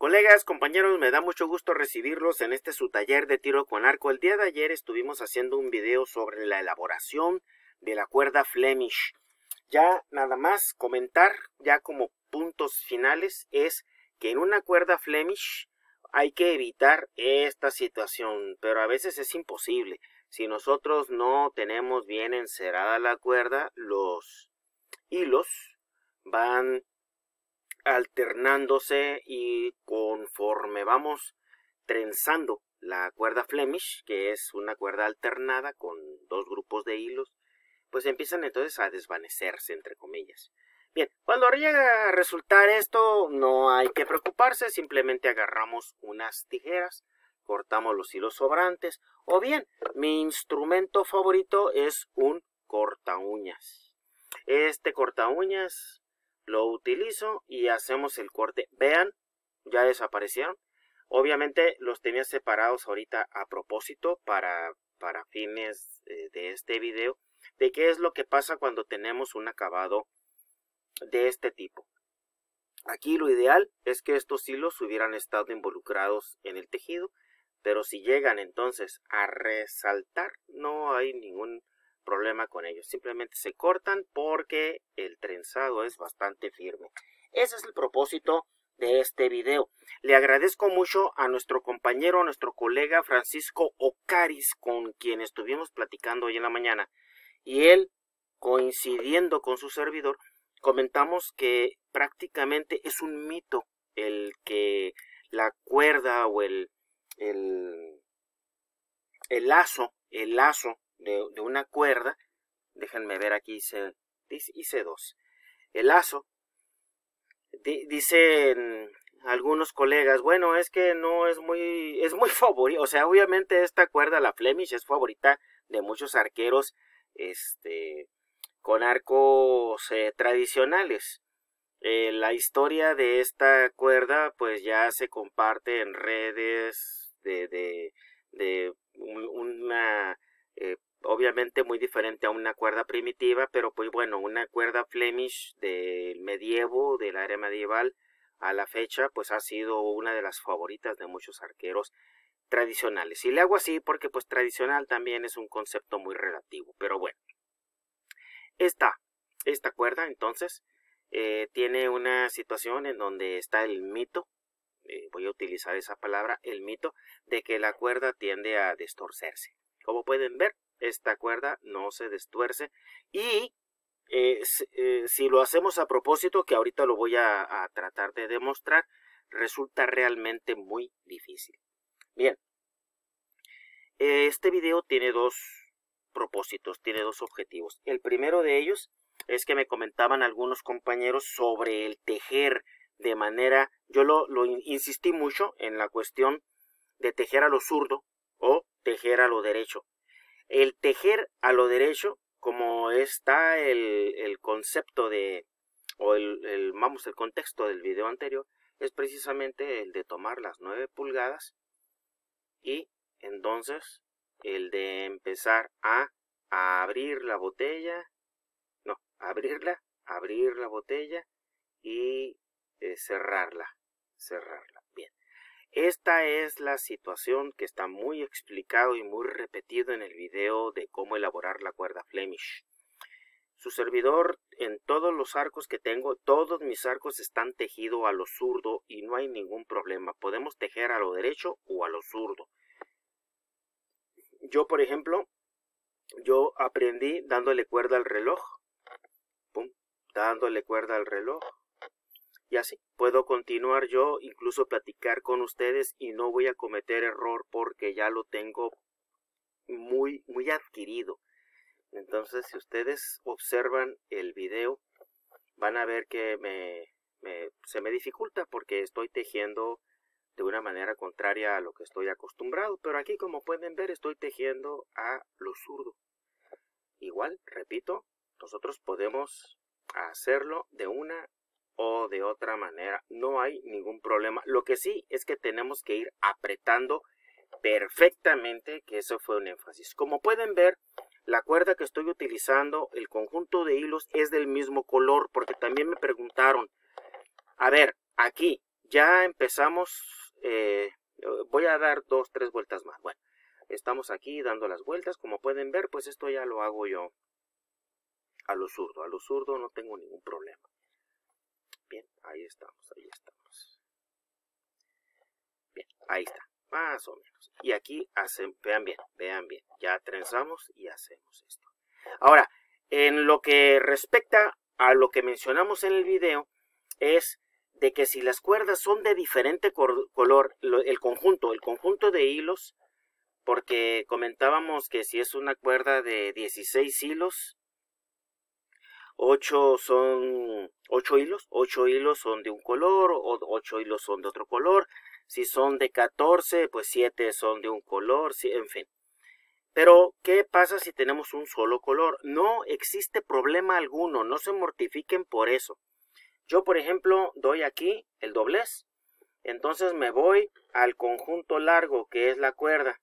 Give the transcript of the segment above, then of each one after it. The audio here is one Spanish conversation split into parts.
Colegas, compañeros, me da mucho gusto recibirlos en este su taller de tiro con arco. El día de ayer estuvimos haciendo un video sobre la elaboración de la cuerda Flemish. Ya nada más comentar, ya como puntos finales, es que en una cuerda Flemish hay que evitar esta situación, pero a veces es imposible. Si nosotros no tenemos bien encerada la cuerda, los hilos van alternándose y conforme vamos trenzando la cuerda Flemish, que es una cuerda alternada con dos grupos de hilos, pues empiezan entonces a desvanecerse, entre comillas. Bien, cuando llega a resultar esto, no hay que preocuparse, simplemente agarramos unas tijeras, cortamos los hilos sobrantes, o bien, mi instrumento favorito es un corta uñas. Este corta uñas lo utilizo y hacemos el corte. Vean, ya desaparecieron. Obviamente los tenía separados ahorita a propósito para, para fines eh, de este video de qué es lo que pasa cuando tenemos un acabado de este tipo. Aquí lo ideal es que estos hilos hubieran estado involucrados en el tejido, pero si llegan entonces a resaltar no hay ningún problema con ellos. Simplemente se cortan porque el trenzado es bastante firme. Ese es el propósito de este video. Le agradezco mucho a nuestro compañero, a nuestro colega Francisco Ocaris, con quien estuvimos platicando hoy en la mañana. Y él, coincidiendo con su servidor, comentamos que prácticamente es un mito el que la cuerda o el, el, el lazo, el lazo de, una cuerda, déjenme ver aquí, hice, hice dos. El lazo, dicen algunos colegas, bueno, es que no es muy, es muy favorito, o sea, obviamente esta cuerda, la Flemish, es favorita de muchos arqueros, este, con arcos eh, tradicionales. Eh, la historia de esta cuerda pues ya se comparte en redes de, de, una eh, obviamente muy diferente a una cuerda primitiva, pero pues bueno, una cuerda Flemish del medievo, del área medieval, a la fecha, pues ha sido una de las favoritas de muchos arqueros tradicionales. Y le hago así porque pues tradicional también es un concepto muy relativo, pero bueno. Esta, esta cuerda entonces eh, tiene una situación en donde está el mito, eh, voy a utilizar esa palabra, el mito de que la cuerda tiende a distorcerse. Como pueden ver, esta cuerda no se destuerce y eh, eh, si, lo hacemos a propósito, que ahorita lo voy a, tratar de demostrar, resulta realmente muy difícil. Bien, este video tiene dos propósitos, tiene dos objetivos. El primero de ellos es que me comentaban algunos compañeros sobre el tejer de manera, yo lo insistí mucho en la cuestión de tejer a lo zurdo o tejer a lo derecho el tejer a lo derecho, como está el, concepto de, o el, vamos, el contexto del video anterior, es precisamente el de tomar las 9 pulgadas y entonces el de empezar a, abrir la botella, no, abrirla, abrir la botella y eh, cerrarla, cerrarla. Esta es la situación que está muy explicado y muy repetido en el video de cómo elaborar la cuerda Flemish. Su servidor en todos los arcos que tengo, todos mis arcos están tejidos a lo zurdo y no hay ningún problema. Podemos tejer a lo derecho o a lo zurdo. Yo, por ejemplo, yo aprendí dándole cuerda al reloj. dándole cuerda al reloj. Y así puedo continuar yo, incluso platicar con ustedes y no voy a cometer error porque ya lo tengo muy, muy adquirido. Entonces, si ustedes observan el video, van a ver que se me dificulta porque estoy tejiendo de una manera contraria a lo que estoy acostumbrado. Pero aquí, como pueden ver, estoy tejiendo a lo zurdo. Igual, repito, nosotros podemos hacerlo de una o de otra manera. No hay ningún problema. Lo que sí es que tenemos que ir apretando perfectamente, que eso fue un énfasis. Como pueden ver, la cuerda que estoy utilizando, el conjunto de hilos es del mismo color, porque también me preguntaron, a ver, aquí ya empezamos, eh, voy a dar dos, tres vueltas más. Bueno, estamos aquí dando las vueltas, como pueden ver, pues esto ya lo hago yo a lo zurdo, a lo zurdo no tengo ningún problema. Bien, ahí estamos, ahí estamos. Bien, ahí está, más o menos. Y aquí hacen, vean bien, vean bien. Ya trenzamos y hacemos esto. Ahora, en lo que respecta a lo que mencionamos en el video, es de que si las cuerdas son de diferente color, el conjunto, el conjunto de hilos, porque comentábamos que si es una cuerda de 16 hilos, ocho son ocho hilos, ocho hilos son de un color, o ocho hilos son de otro color, si son de 14, pues siete son de un color, en fin. Pero, ¿qué pasa si tenemos un solo color? No existe problema alguno, no se mortifiquen por eso. Yo, por ejemplo, doy aquí el doblez, entonces me voy al conjunto largo, que es la cuerda,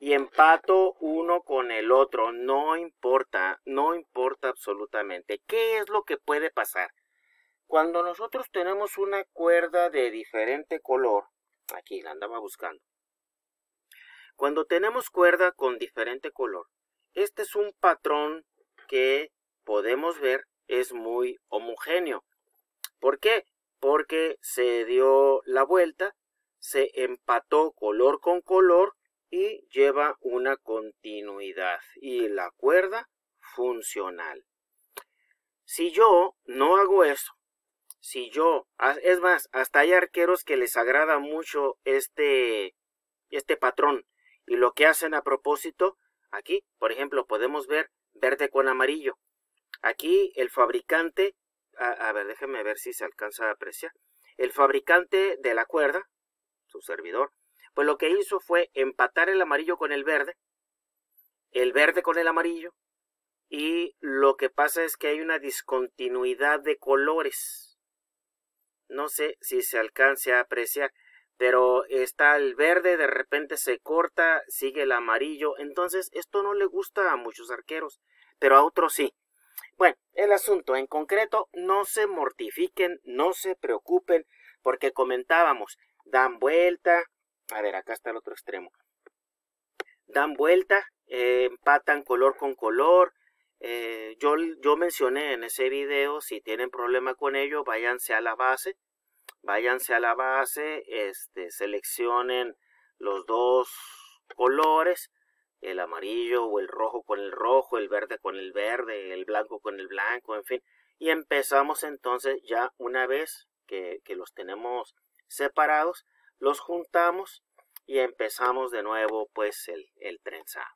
y empato uno con el otro, no importa, no importa absolutamente. ¿Qué es lo que puede pasar? Cuando nosotros tenemos una cuerda de diferente color, aquí la andaba buscando, cuando tenemos cuerda con diferente color, este es un patrón que podemos ver es muy homogéneo. ¿Por qué? Porque se dio la vuelta, se empató color con color y lleva una continuidad y la cuerda funcional. Si yo no hago eso, si yo, es más, hasta hay arqueros que les agrada mucho este, este patrón y lo que hacen a propósito, aquí, por ejemplo, podemos ver verde con amarillo. Aquí el fabricante, a, a ver, déjeme ver si se alcanza a apreciar. El fabricante de la cuerda, su servidor, pues lo que hizo fue empatar el amarillo con el verde, el verde con el amarillo, y lo que pasa es que hay una discontinuidad de colores. No sé si se alcance a apreciar, pero está el verde, de repente se corta, sigue el amarillo. Entonces, esto no le gusta a muchos arqueros, pero a otros sí. Bueno, el asunto en concreto, no se mortifiquen, no se preocupen, porque comentábamos, dan vuelta, a ver, acá está el otro extremo. Dan vuelta, eh, empatan color con color. Eh, yo, yo mencioné en ese video, si tienen problema con ello, váyanse a la base. Váyanse a la base, este, seleccionen los dos colores, el amarillo o el rojo con el rojo, el verde con el verde, el blanco con el blanco, en fin. Y empezamos entonces ya una vez que los tenemos separados, los juntamos y empezamos de nuevo pues el, trenzado.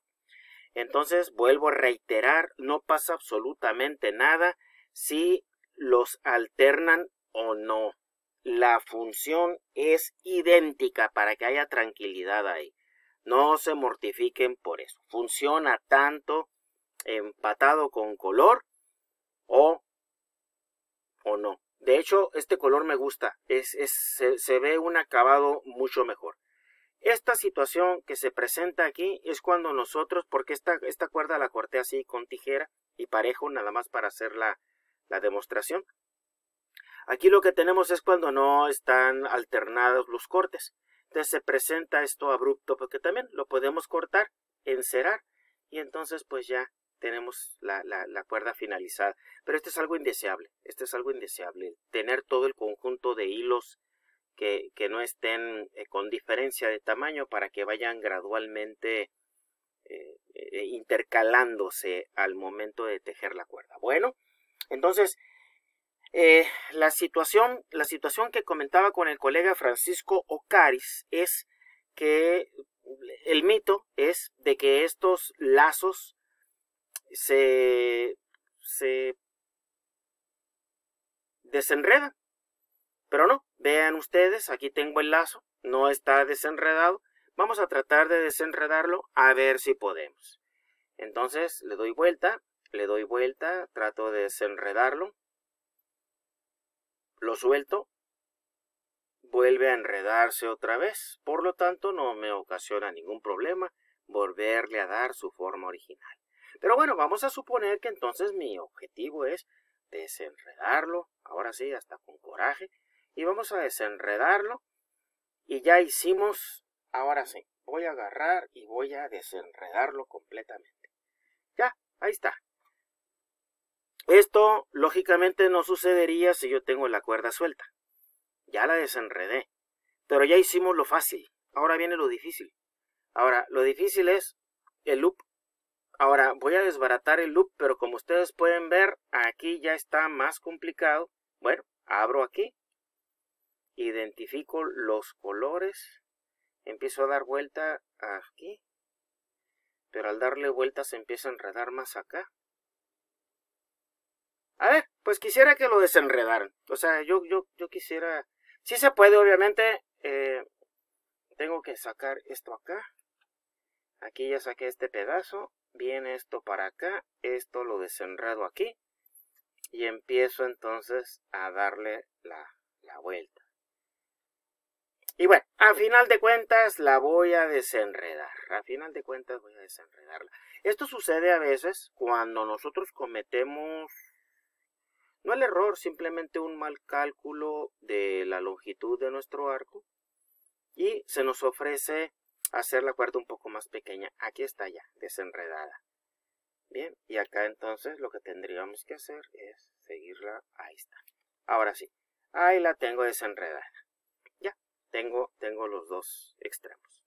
Entonces vuelvo a reiterar, no pasa absolutamente nada si los alternan o no. La función es idéntica para que haya tranquilidad ahí. No se mortifiquen por eso. Funciona tanto empatado con color o, o no. De hecho, este color me gusta, es, se, ve un acabado mucho mejor. Esta situación que se presenta aquí es cuando nosotros, porque esta, esta cuerda la corté así con tijera y parejo nada más para hacer la, la demostración. Aquí lo que tenemos es cuando no están alternados los cortes. Entonces se presenta esto abrupto porque también lo podemos cortar, encerar y entonces pues ya tenemos la, cuerda finalizada. Pero esto es algo indeseable, esto es algo indeseable, tener todo el conjunto de hilos que, que no estén eh, con diferencia de tamaño para que vayan gradualmente eh, eh, intercalándose al momento de tejer la cuerda. Bueno, entonces, la, situación, la situación que comentaba con el colega Francisco Ocaris es que el mito es de que estos lazos se, desenreda. Pero no, vean ustedes, aquí tengo el lazo, no está desenredado. Vamos a tratar de desenredarlo a ver si podemos. Entonces le doy vuelta, le doy vuelta, trato de desenredarlo, lo suelto, vuelve a enredarse otra vez, por lo tanto no me ocasiona ningún problema volverle a dar su forma original. Pero bueno, vamos a suponer que entonces mi objetivo es desenredarlo, ahora sí, hasta con coraje, y vamos a desenredarlo y ya hicimos, ahora sí, voy a agarrar y voy a desenredarlo completamente. Ya, ahí está. Esto lógicamente no sucedería si yo tengo la cuerda suelta. Ya la desenredé, pero ya hicimos lo fácil, ahora viene lo difícil. Ahora, lo difícil es el loop Ahora voy a desbaratar el loop, pero como ustedes pueden ver, aquí ya está más complicado. Bueno, abro aquí, identifico los colores, empiezo a dar vuelta aquí, pero al darle vuelta se empieza a enredar más acá. A ver, pues quisiera que lo desenredaran. O sea, yo, yo, quisiera... Si sí se puede, obviamente. Eh, tengo que sacar esto acá. Aquí ya saqué este pedazo viene esto para acá, esto lo desenredo aquí y empiezo entonces a darle la, la vuelta. Y bueno, a final de cuentas la voy a desenredar. A final de cuentas voy a desenredarla. Esto sucede a veces cuando nosotros cometemos, no el error, simplemente un mal cálculo de la longitud de nuestro arco. Y se nos ofrece hacer la cuarta un poco más pequeña. Aquí está ya, desenredada. Bien, y acá entonces lo que tendríamos que hacer es seguirla. Ahí está. Ahora sí, ahí la tengo desenredada. Ya, tengo, tengo los dos extremos.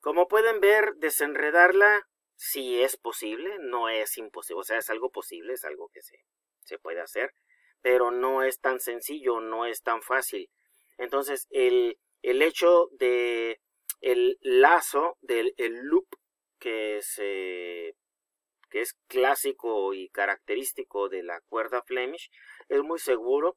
Como pueden ver, desenredarla si es posible, no es imposible, o sea, es algo posible, es algo que se, puede hacer, pero no es tan sencillo, no es tan fácil. Entonces, el el hecho de el lazo del el loop que que es clásico y característico de la cuerda Flemish, es muy seguro.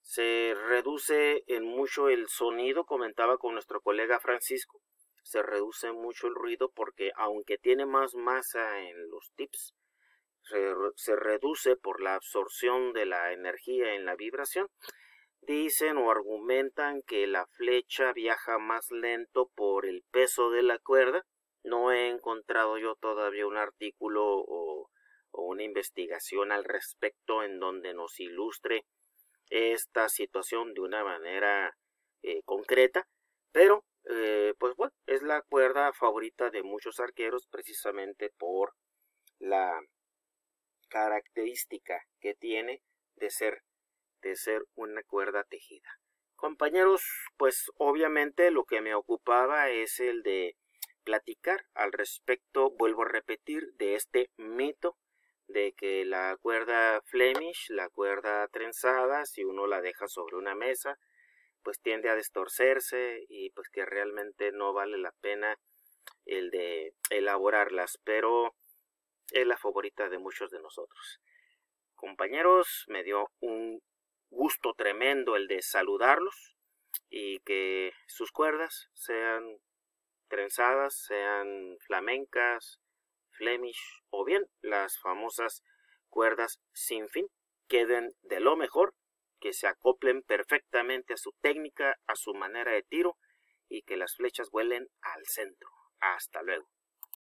Se reduce en mucho el sonido, comentaba con nuestro colega Francisco. Se reduce mucho el ruido porque aunque tiene más masa en los tips, se reduce por la absorción de la energía en la vibración. Dicen o argumentan que la flecha viaja más lento por el peso de la cuerda. No he encontrado yo todavía un artículo o, una investigación al respecto en donde nos ilustre esta situación de una manera eh, concreta, pero eh, pues bueno, es la cuerda favorita de muchos arqueros precisamente por la característica que tiene de ser ser una cuerda tejida. Compañeros, pues obviamente lo que me ocupaba es el de platicar al respecto, vuelvo a repetir, de este mito de que la cuerda Flemish, la cuerda trenzada, si uno la deja sobre una mesa, pues tiende a distorcerse y pues que realmente no vale la pena el de elaborarlas, pero es la favorita de muchos de nosotros. Compañeros, me dio un gusto tremendo el de saludarlos y que sus cuerdas sean trenzadas, sean flamencas, flemish o bien las famosas cuerdas sin fin, queden de lo mejor, que se acoplen perfectamente a su técnica, a su manera de tiro y que las flechas vuelen al centro. Hasta luego.